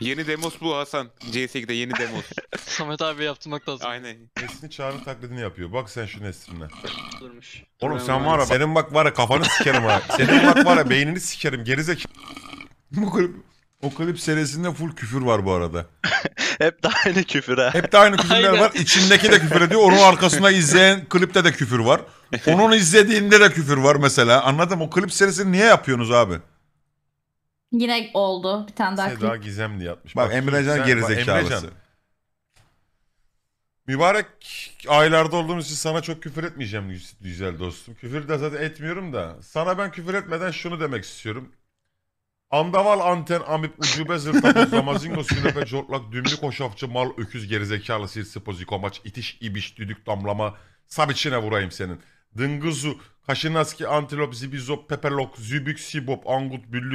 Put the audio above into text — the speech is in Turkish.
yeni demos bu Hasan. CS2'de yeni demos. Samet abi yaptırmak lazım. Aynen. Nesrin Çağrı'nın taklidini yapıyor. Bak sen şu Nesrin'e. Durmuş. Oğlum sen var ya senin bak var ya kafanı sikerim ha. Senin bak var ya beynini sikerim gerizek. Bu kulüp o klip serisinde full küfür var bu arada. Hep de aynı küfür ha. Hep de aynı küfürler Aynen. var. İçindeki de küfür ediyor. Onun arkasında izleyen klipte de küfür var. Onun izlediğinde de küfür var mesela. Anladım o klip serisini niye yapıyorsunuz abi? Yine oldu bir tane daha Seda klip. Gizem diye Bak, Emrecan sen- bak, gerizekalısı. Mübarek aylarda olduğumuz için sana çok küfür etmeyeceğim güz- güzel dostum. Küfür de zaten etmiyorum da. Sana ben küfür etmeden şunu demek istiyorum. Andaval anten amip ucube zırta buz, zamazingo sünepe cortlak dümlü koşafçı mal öküz gerizekalı sirsi poziko maç itiş ibiş düdük damlama sabiçine vurayım senin. Dıngızu kaşınaski antilop zibizop pepelok zübük sibop angut büllük